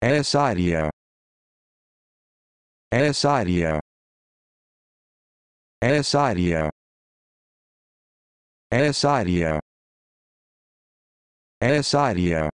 S idea. S idea. S